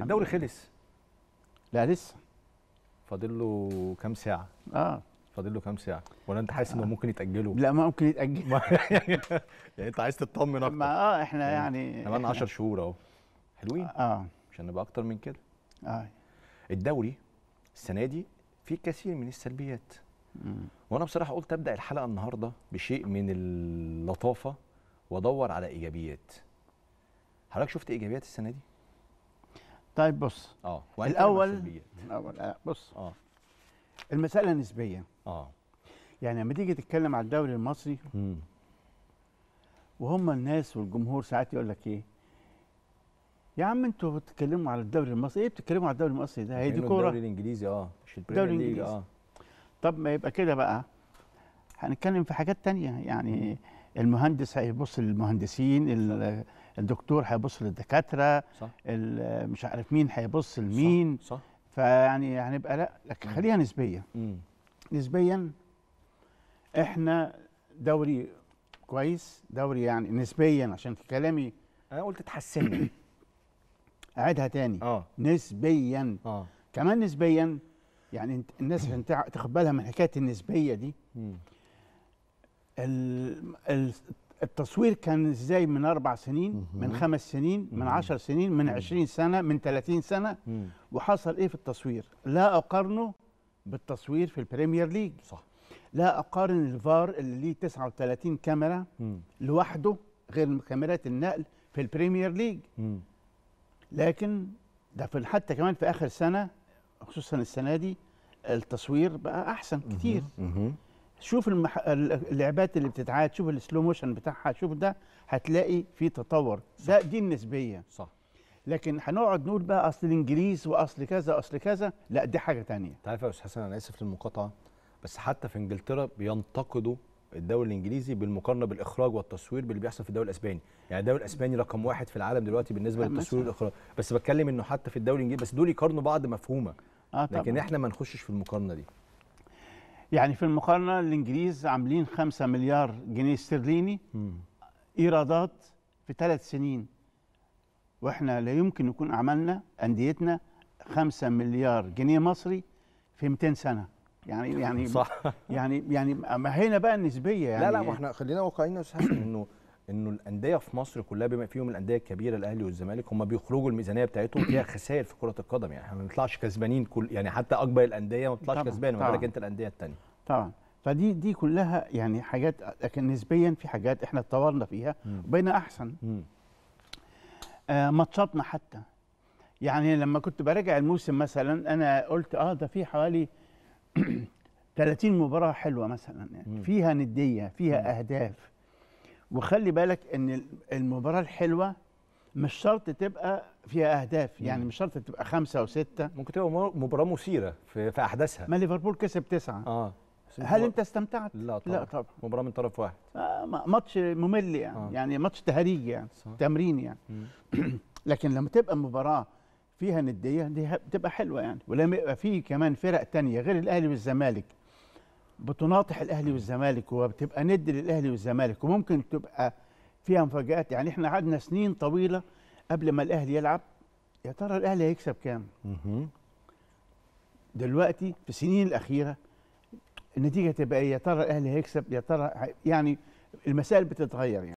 الدوري خلص لا لسه فاضل له كام ساعه اه فاضل له كام ساعه ولا انت حاسس انه آه. ممكن يتاجلوا لا ما ممكن يتاجل يعني انت عايز تطمن اكتر ما اه احنا يعني كمان يعني 10 شهور اهو حلوين آه. اه مش هنبقى اكتر من كده اه الدوري السنه دي في كثير من السلبيات مم. وانا بصراحه قلت ابدا الحلقه النهارده بشيء من اللطافه وادور على ايجابيات حضرتك شفت ايجابيات السنه دي طيب بص اه الاول الاول آه، بص اه المساله نسبيه اه يعني لما تيجي تتكلم على الدوري المصري مم. وهم الناس والجمهور ساعات يقول لك ايه يا عم انتوا بتتكلموا على الدوري المصري ايه بتتكلموا على الدوري المصري ده هي دي كوره الدوري الانجليزي اه مش الدوري الانجليزي اه طب ما يبقى كده بقى هنتكلم في حاجات تانية يعني المهندس هيبص للمهندسين الدكتور هيبص للدكاتره صح. مش عارف مين هيبص لمين صح. صح. فيعني هنبقى لا لكن خليها نسبيه نسبيا احنا دوري كويس دوري يعني نسبيا عشان في كلامي انا قلت اتحسن اعيدها تاني أوه. نسبيا أوه. كمان نسبيا يعني الناس عشان تاخد بالها من حكايه النسبيه دي التصوير كان ازاي من اربع سنين من خمس سنين من عشر سنين من عشرين سنه من ثلاثين سنه وحصل ايه في التصوير لا اقارنه بالتصوير في البريمير ليج صح لا اقارن الفار اللي ليه 39 كاميرا لوحده غير كاميرات النقل في البريمير ليج لكن ده في حتى كمان في اخر سنه خصوصا السنه دي التصوير بقى احسن كتير شوف المح... اللعبات اللي بتتعاد شوف السلو موشن بتاعها شوف ده هتلاقي في تطور صح. ده دي النسبيه صح لكن هنقعد نقول بقى اصل الانجليز واصل كذا اصل كذا لا دي حاجه ثانيه انت عارف يا استاذ حسن انا اسف للمقاطعه بس حتى في انجلترا بينتقدوا الدوري الانجليزي بالمقارنه بالاخراج والتصوير باللي بيحصل في الدوري الاسباني يعني الدوري الاسباني رقم واحد في العالم دلوقتي بالنسبه للتصوير والاخراج بس بتكلم انه حتى في الدوري الانجليزي بس دول يقارنوا بعض مفهومه آه لكن طبعا. احنا ما نخشش في المقارنه دي يعني في المقارنه الانجليز عاملين 5 مليار جنيه استرليني ايرادات في ثلاث سنين واحنا لا يمكن يكون عملنا انديتنا 5 مليار جنيه مصري في 200 سنه يعني يعني صح يعني يعني ما هنا بقى النسبيه يعني لا لا يعني. ما احنا خلينا واقعيين يا استاذ انه انه الانديه في مصر كلها بما فيهم الانديه الكبيره الاهلي والزمالك هم بيخرجوا الميزانيه بتاعتهم فيها خسائر في كره القدم يعني احنا ما بنطلعش كسبانين كل يعني حتى اكبر الانديه ما بتطلعش كسبانه ما انت الانديه الثانيه طبعا فدي دي كلها يعني حاجات لكن نسبيا في حاجات احنا اتطورنا فيها وبقينا احسن آه ماتشاتنا حتى يعني لما كنت براجع الموسم مثلا انا قلت اه ده في حوالي 30 مباراه حلوه مثلا يعني فيها نديه فيها اهداف وخلي بالك ان المباراه الحلوه مش شرط تبقى فيها اهداف يعني مش شرط تبقى خمسه او سته ممكن تبقى مباراه مثيره في, في احداثها ما ليفربول كسب تسعه اه هل انت استمتعت؟ لا طبعا, لا طبعا. مباراه من طرف واحد آه ماتش ممل يعني آه. يعني ماتش تهريج يعني صح. تمرين يعني لكن لما تبقى مباراه فيها نديه دي بتبقى حلوه يعني ولما يبقى في كمان فرق تانية غير الاهلي والزمالك بتناطح الاهلي والزمالك وبتبقى ند للاهلي والزمالك وممكن تبقى فيها مفاجات يعني احنا قعدنا سنين طويله قبل ما الاهلي يلعب يا ترى الاهلي هيكسب كام؟ دلوقتي في السنين الاخيره النتيجه تبقى إيه؟ يا ترى الاهلي هيكسب يا ترى يعني المسائل بتتغير يعني